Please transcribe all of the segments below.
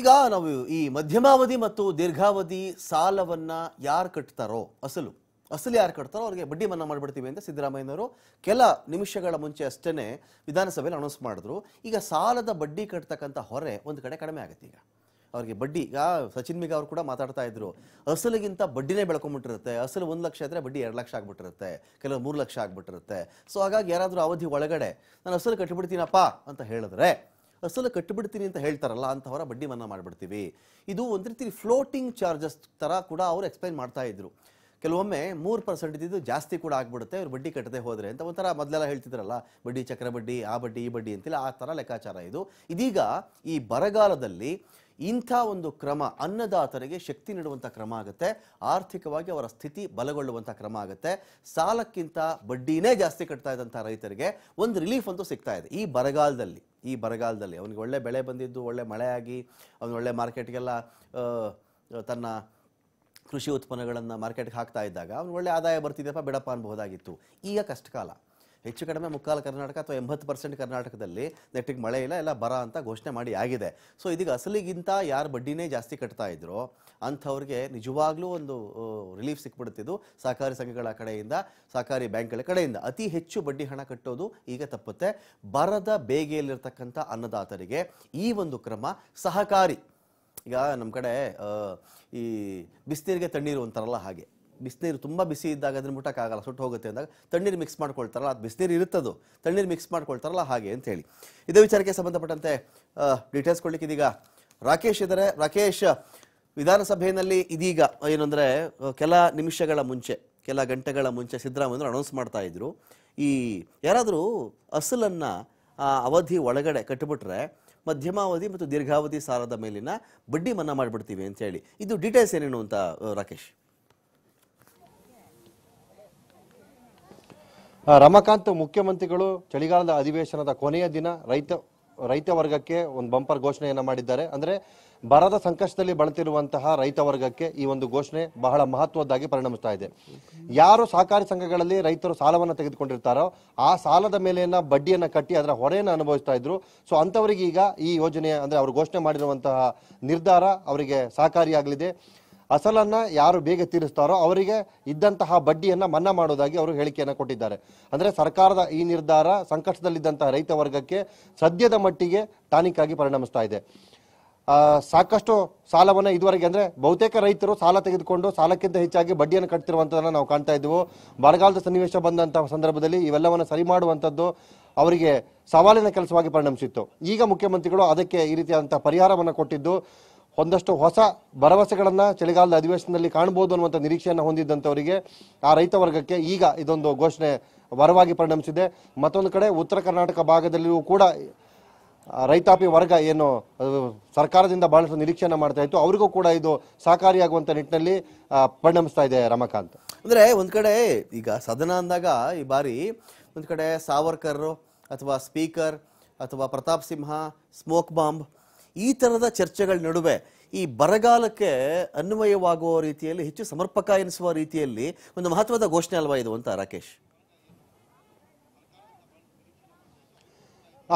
ಈಗ ನಾವು ಈ ಮಧ್ಯಮಾವಧಿ ಮತ್ತು ದೀರ್ಘಾವಧಿ ಸಾಲವನ್ನು ಯಾರು ಕಟ್ತಾರೋ ಅಸಲು ಅಸಲು ಯಾರು ಕಟ್ತಾರೋ ಅವರಿಗೆ ಬಡ್ಡಿ ಮನ್ನಾ ಮಾಡಿಬಿಡ್ತೀವಿ ಅಂತ ಸಿದ್ದರಾಮಯ್ಯನವರು ಕೆಲ ನಿಮಿಷಗಳ ಮುಂಚೆ ಅಷ್ಟೇ ವಿಧಾನಸಭೆಯಲ್ಲಿ ಅನೌನ್ಸ್ ಮಾಡಿದ್ರು ಈಗ ಸಾಲದ ಬಡ್ಡಿ ಕಟ್ತಕ್ಕಂಥ ಹೊರೆ ಒಂದು ಕಡೆ ಕಡಿಮೆ ಆಗುತ್ತೆ ಈಗ ಅವರಿಗೆ ಬಡ್ಡಿ ಈಗ ಸಚಿನ್ ಮಿಗ ಅವರು ಕೂಡ ಮಾತಾಡ್ತಾ ಇದ್ರು ಅಸಲಿಗಿಂತ ಬಡ್ಡಿನೇ ಬೆಳ್ಕೊಂಡ್ಬಿಟ್ಟಿರುತ್ತೆ ಅಸಲು ಒಂದು ಲಕ್ಷ ಇದ್ದರೆ ಬಡ್ಡಿ ಎರಡು ಲಕ್ಷ ಆಗ್ಬಿಟ್ಟಿರುತ್ತೆ ಕೆಲವು ಮೂರು ಲಕ್ಷ ಆಗ್ಬಿಟ್ಟಿರುತ್ತೆ ಸೊ ಹಾಗಾಗಿ ಯಾರಾದರೂ ಅವಧಿ ಒಳಗಡೆ ನಾನು ಅಸಲು ಕಟ್ಟಿಬಿಡ್ತೀನಪ್ಪ ಅಂತ ಹೇಳಿದ್ರೆ ಅಸಲು ಕಟ್ಟಿಬಿಡ್ತೀನಿ ಅಂತ ಹೇಳ್ತಾರಲ್ಲ ಅಂತವರ ಬಡ್ಡಿ ಮನ್ನಾ ಮಾಡಿಬಿಡ್ತೀವಿ ಇದು ಒಂದು ರೀತಿ ಫ್ಲೋಟಿಂಗ್ ಚಾರ್ಜಸ್ ಥರ ಕೂಡ ಅವರು ಎಕ್ಸ್ಪ್ಲೈನ್ ಮಾಡ್ತಾ ಇದ್ರು ಕೆಲವೊಮ್ಮೆ ಮೂರು ಪರ್ಸೆಂಟ್ ಇದ್ದಿದ್ದು ಜಾಸ್ತಿ ಕೂಡ ಆಗ್ಬಿಡುತ್ತೆ ಅವ್ರು ಬಡ್ಡಿ ಕಟ್ಟದೆ ಹೋದರೆ ಅಂತ ಒಂಥರ ಮೊದಲೆಲ್ಲ ಹೇಳ್ತಿದ್ರಲ್ಲ ಬಡ್ಡಿ ಚಕ್ರ ಬಡ್ಡಿ ಆ ಬಡ್ಡಿ ಈ ಬಡ್ಡಿ ಅಂತಿಲ್ಲ ಆ ಥರ ಲೆಕ್ಕಾಚಾರ ಇದು ಇದೀಗ ಈ ಬರಗಾಲದಲ್ಲಿ ಇಂಥ ಒಂದು ಕ್ರಮ ಅನ್ನದಾತರಿಗೆ ಶಕ್ತಿ ನೀಡುವಂಥ ಕ್ರಮ ಆಗುತ್ತೆ ಆರ್ಥಿಕವಾಗಿ ಅವರ ಸ್ಥಿತಿ ಬಲಗೊಳ್ಳುವಂಥ ಕ್ರಮ ಆಗುತ್ತೆ ಸಾಲಕ್ಕಿಂತ ಬಡ್ಡಿನೇ ಜಾಸ್ತಿ ಕಟ್ತಾ ಇದ್ದಂಥ ರೈತರಿಗೆ ಒಂದು ರಿಲೀಫ್ ಅಂತೂ ಸಿಗ್ತಾ ಇದೆ ಈ ಬರಗಾಲದಲ್ಲಿ ಈ ಬರಗಾಲದಲ್ಲಿ ಅವನಿಗೆ ಒಳ್ಳೆ ಬೆಳೆ ಬಂದಿದ್ದು ಒಳ್ಳೆ ಮಳೆಯಾಗಿ ಅವನೊಳ್ಳೆ ಒಳ್ಳೆ ಮಾರ್ಕೆಟ್ಗೆಲ್ಲ ತನ್ನ ಕೃಷಿ ಉತ್ಪನ್ನಗಳನ್ನು ಮಾರ್ಕೆಟ್ಗೆ ಹಾಕ್ತಾ ಇದ್ದಾಗ ಅವ್ನು ಒಳ್ಳೆ ಆದಾಯ ಬರ್ತಿದೆಯಪ್ಪ ಬಿಡಪ್ಪ ಅನ್ಬಹುದಾಗಿತ್ತು ಈಗ ಕಷ್ಟಕಾಲ ಹೆಚ್ಚು ಕಡಿಮೆ ಮುಕ್ಕಾಲು ಕರ್ನಾಟಕ ಅಥವಾ ಎಂಬತ್ತು ಪರ್ಸೆಂಟ್ ಕರ್ನಾಟಕದಲ್ಲಿ ನೆಟ್ಟಿಗೆ ಮಳೆ ಇಲ್ಲ ಎಲ್ಲ ಬರ ಅಂತ ಘೋಷಣೆ ಮಾಡಿ ಆಗಿದೆ ಸೊ ಇದೀಗ ಅಸಲಿಗಿಂತ ಯಾರು ಬಡ್ಡಿನೇ ಜಾಸ್ತಿ ಕಟ್ತಾ ಇದ್ರು ಅಂಥವ್ರಿಗೆ ನಿಜವಾಗ್ಲೂ ಒಂದು ರಿಲೀಫ್ ಸಿಕ್ಬಿಡ್ತಿದ್ದು ಸಹಕಾರಿ ಸಂಘಗಳ ಕಡೆಯಿಂದ ಸಹಕಾರಿ ಬ್ಯಾಂಕ್ಗಳ ಕಡೆಯಿಂದ ಅತಿ ಹೆಚ್ಚು ಬಡ್ಡಿ ಹಣ ಕಟ್ಟೋದು ಈಗ ತಪ್ಪುತ್ತೆ ಬರದ ಬೇಗೆಯಲ್ಲಿರ್ತಕ್ಕಂಥ ಅನ್ನದಾತರಿಗೆ ಈ ಒಂದು ಕ್ರಮ ಸಹಕಾರಿ ಈಗ ನಮ್ಮ ಕಡೆ ಈ ಬಿಸಿನೀರಿಗೆ ತಣ್ಣೀರು ಅಂತಾರಲ್ಲ ಹಾಗೆ ಬಿಸಿನೀರು ತುಂಬ ಬಿಸಿ ಇದ್ದಾಗ ಅದನ್ನು ಮುಟ್ಟಕ್ಕಾಗಲ್ಲ ಸುಟ್ಟು ಹೋಗುತ್ತೆ ಅಂದಾಗ ತಣ್ಣೀರು ಮಿಕ್ಸ್ ಮಾಡ್ಕೊಳ್ತಾರಲ್ಲ ಅದು ಬಿಸಿನೀರು ಇರುತ್ತದು ತಣ್ಣೀರು ಮಿಕ್ಸ್ ಮಾಡ್ಕೊಳ್ತಾರಲ್ಲ ಹಾಗೆ ಅಂತ ಹೇಳಿ ಇದೇ ವಿಚಾರಕ್ಕೆ ಸಂಬಂಧಪಟ್ಟಂತೆ ಡೀಟೇಲ್ಸ್ ಕೊಡ್ಲಿಕ್ಕೆ ಇದೀಗ ರಾಕೇಶ್ ಇದ್ದಾರೆ ರಾಕೇಶ್ ವಿಧಾನಸಭೆಯಲ್ಲಿ ಇದೀಗ ಏನಂದರೆ ಕೆಲ ನಿಮಿಷಗಳ ಮುಂಚೆ ಕೆಲ ಗಂಟೆಗಳ ಮುಂಚೆ ಸಿದ್ದರಾಮಯ್ಯ ಅನೌನ್ಸ್ ಮಾಡ್ತಾ ಇದ್ರು ಈ ಯಾರಾದರೂ ಅಸಲನ್ನು ಅವಧಿ ಒಳಗಡೆ ಕಟ್ಟಿಬಿಟ್ರೆ ಮಧ್ಯಮಾವಧಿ ಮತ್ತು ದೀರ್ಘಾವಧಿ ಸಾಲದ ಮೇಲಿನ ಬಡ್ಡಿ ಮನ್ನಾ ಮಾಡಿಬಿಡ್ತೀವಿ ಅಂತ ಹೇಳಿ ಇದು ಡೀಟೇಲ್ಸ್ ಏನೇನು ಅಂತ ರಾಕೇಶ್ ರಮಕಾಂತ್ ಮುಖ್ಯಮಂತ್ರಿಗಳು ಚಳಿಗಾಲದ ಅಧಿವೇಶನದ ಕೊನೆಯ ದಿನ ರೈತ ರೈತ ವರ್ಗಕ್ಕೆ ಒಂದು ಬಂಪರ್ ಘೋಷಣೆಯನ್ನು ಮಾಡಿದ್ದಾರೆ ಅಂದರೆ ಬರದ ಸಂಕಷ್ಟದಲ್ಲಿ ಬಳತಿರುವಂತಹ ರೈತ ವರ್ಗಕ್ಕೆ ಈ ಒಂದು ಘೋಷಣೆ ಬಹಳ ಮಹತ್ವದ್ದಾಗಿ ಪರಿಣಮಿಸ್ತಾ ಇದೆ ಯಾರು ಸಹಕಾರಿ ಸಂಘಗಳಲ್ಲಿ ರೈತರು ಸಾಲವನ್ನು ತೆಗೆದುಕೊಂಡಿರ್ತಾರೋ ಆ ಸಾಲದ ಮೇಲಿನ ಬಡ್ಡಿಯನ್ನು ಕಟ್ಟಿ ಅದರ ಹೊರೆಯನ್ನು ಅನುಭವಿಸ್ತಾ ಇದ್ರು ಸೊ ಅಂತವರಿಗೆ ಈಗ ಈ ಯೋಜನೆ ಅಂದರೆ ಅವರು ಘೋಷಣೆ ಮಾಡಿರುವಂತಹ ನಿರ್ಧಾರ ಅವರಿಗೆ ಸಹಕಾರಿಯಾಗಲಿದೆ ಅಸಲನ್ನು ಯಾರು ಬೇಗ ತೀರಿಸ್ತಾರೋ ಅವರಿಗೆ ಇದ್ದಂತಹ ಬಡ್ಡಿಯನ್ನು ಮನ್ನಾ ಮಾಡೋದಾಗಿ ಅವರು ಹೇಳಿಕೆಯನ್ನು ಕೊಟ್ಟಿದ್ದಾರೆ ಅಂದರೆ ಸರ್ಕಾರದ ಈ ನಿರ್ಧಾರ ಸಂಕಷ್ಟದಲ್ಲಿದ್ದಂತಹ ರೈತ ವರ್ಗಕ್ಕೆ ಸದ್ಯದ ಮಟ್ಟಿಗೆ ತಾನಿಕ್ಕಾಗಿ ಪರಿಣಮಿಸ್ತಾ ಇದೆ ಸಾಕಷ್ಟು ಸಾಲವನ್ನು ಇದುವರೆಗೆ ಅಂದರೆ ಬಹುತೇಕ ರೈತರು ಸಾಲ ತೆಗೆದುಕೊಂಡು ಸಾಲಕ್ಕಿಂತ ಹೆಚ್ಚಾಗಿ ಬಡ್ಡಿಯನ್ನು ಕಟ್ತಿರುವಂಥದ್ದನ್ನು ನಾವು ಕಾಣ್ತಾ ಇದ್ದೆವು ಬರಗಾಲದ ಸನ್ನಿವೇಶ ಬಂದಂತಹ ಸಂದರ್ಭದಲ್ಲಿ ಇವೆಲ್ಲವನ್ನು ಸರಿ ಮಾಡುವಂಥದ್ದು ಅವರಿಗೆ ಸವಾಲಿನ ಕೆಲಸವಾಗಿ ಪರಿಣಮಿಸಿತ್ತು ಈಗ ಮುಖ್ಯಮಂತ್ರಿಗಳು ಅದಕ್ಕೆ ಈ ರೀತಿಯಾದಂಥ ಪರಿಹಾರವನ್ನು ಕೊಟ್ಟಿದ್ದು ಒಂದಷ್ಟು ಹೊಸ ಭರವಸೆಗಳನ್ನು ಚಳಿಗಾಲದ ಅಧಿವೇಶನದಲ್ಲಿ ಕಾಣ್ಬೋದು ಅನ್ನುವಂಥ ನಿರೀಕ್ಷೆಯನ್ನು ಹೊಂದಿದ್ದಂಥವರಿಗೆ ಆ ರೈತ ವರ್ಗಕ್ಕೆ ಈಗ ಇದೊಂದು ಘೋಷಣೆ ವರವಾಗಿ ಪರಿಣಮಿಸಿದೆ ಮತ್ತೊಂದು ಕಡೆ ಉತ್ತರ ಕರ್ನಾಟಕ ಭಾಗದಲ್ಲಿಯೂ ಕೂಡ ರೈತಾಪಿ ವರ್ಗ ಏನು ಸರ್ಕಾರದಿಂದ ಬಹಳಷ್ಟು ನಿರೀಕ್ಷೆಯನ್ನು ಮಾಡ್ತಾ ಇತ್ತು ಅವರಿಗೂ ಕೂಡ ಇದು ಸಹಕಾರಿಯಾಗುವಂಥ ನಿಟ್ಟಿನಲ್ಲಿ ಪರಿಣಮಿಸ್ತಾ ಇದೆ ರಮಕಾಂತ್ ಅಂದರೆ ಒಂದು ಕಡೆ ಈಗ ಸದನ ಅಂದಾಗ ಈ ಬಾರಿ ಒಂದು ಕಡೆ ಸಾವರ್ಕರ್ ಅಥವಾ ಸ್ಪೀಕರ್ ಅಥವಾ ಪ್ರತಾಪ್ ಸಿಂಹ ಸ್ಮೋಕ್ ಬಾಂಬ್ ಈ ತರದ ಚರ್ಚೆಗಳ ನಡುವೆ ಈ ಬರಗಾಲಕ್ಕೆ ಅನ್ವಯವಾಗುವ ರೀತಿಯಲ್ಲಿ ಹೆಚ್ಚು ಸಮರ್ಪಕ ಎನಿಸುವ ರೀತಿಯಲ್ಲಿ ಒಂದು ಮಹತ್ವದ ಘೋಷಣೆ ಅಲ್ವಾ ಇದು ಅಂತ ರಾಕೇಶ್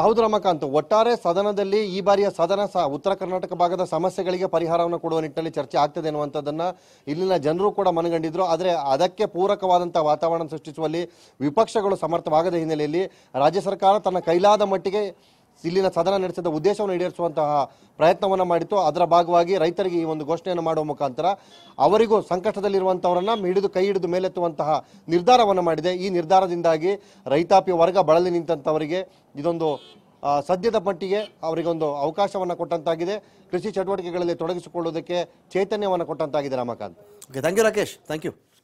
ಹೌದು ರಮಾಕಾಂತ್ ಒಟ್ಟಾರೆ ಸದನದಲ್ಲಿ ಈ ಬಾರಿಯ ಸದನ ಸಹ ಉತ್ತರ ಕರ್ನಾಟಕ ಭಾಗದ ಸಮಸ್ಯೆಗಳಿಗೆ ಪರಿಹಾರವನ್ನು ಕೊಡುವ ನಿಟ್ಟಿನಲ್ಲಿ ಚರ್ಚೆ ಆಗ್ತದೆ ಅನ್ನುವಂಥದ್ದನ್ನ ಇಲ್ಲಿನ ಜನರು ಕೂಡ ಮನಗಂಡಿದ್ರು ಆದರೆ ಅದಕ್ಕೆ ಪೂರಕವಾದಂಥ ವಾತಾವರಣ ಸೃಷ್ಟಿಸುವಲ್ಲಿ ವಿಪಕ್ಷಗಳು ಸಮರ್ಥವಾಗದ ಹಿನ್ನೆಲೆಯಲ್ಲಿ ರಾಜ್ಯ ಸರ್ಕಾರ ತನ್ನ ಕೈಲಾದ ಮಟ್ಟಿಗೆ ಇಲ್ಲಿನ ಸದನ ನಡೆಸಿದ ಉದ್ದೇಶವನ್ನು ಈಡೇರಿಸುವಂತಹ ಪ್ರಯತ್ನವನ್ನು ಮಾಡಿತು ಅದರ ಭಾಗವಾಗಿ ರೈತರಿಗೆ ಈ ಒಂದು ಘೋಷಣೆಯನ್ನು ಮಾಡುವ ಮುಖಾಂತರ ಅವರಿಗೂ ಸಂಕಷ್ಟದಲ್ಲಿರುವಂಥವರನ್ನು ಹಿಡಿದು ಕೈ ಹಿಡಿದು ಮೇಲೆತ್ತುವಂತಹ ನಿರ್ಧಾರವನ್ನು ಮಾಡಿದೆ ಈ ನಿರ್ಧಾರದಿಂದಾಗಿ ರೈತಾಪಿ ವರ್ಗ ಬಳಲಿ ನಿಂತವರಿಗೆ ಇದೊಂದು ಸದ್ಯದ ಅವರಿಗೆ ಅವರಿಗೊಂದು ಅವಕಾಶವನ್ನು ಕೊಟ್ಟಂತಾಗಿದೆ ಕೃಷಿ ಚಟುವಟಿಕೆಗಳಲ್ಲಿ ತೊಡಗಿಸಿಕೊಳ್ಳುವುದಕ್ಕೆ ಚೈತನ್ಯವನ್ನು ಕೊಟ್ಟಂತಾಗಿದೆ Ramakant okay thank you Rakesh thank you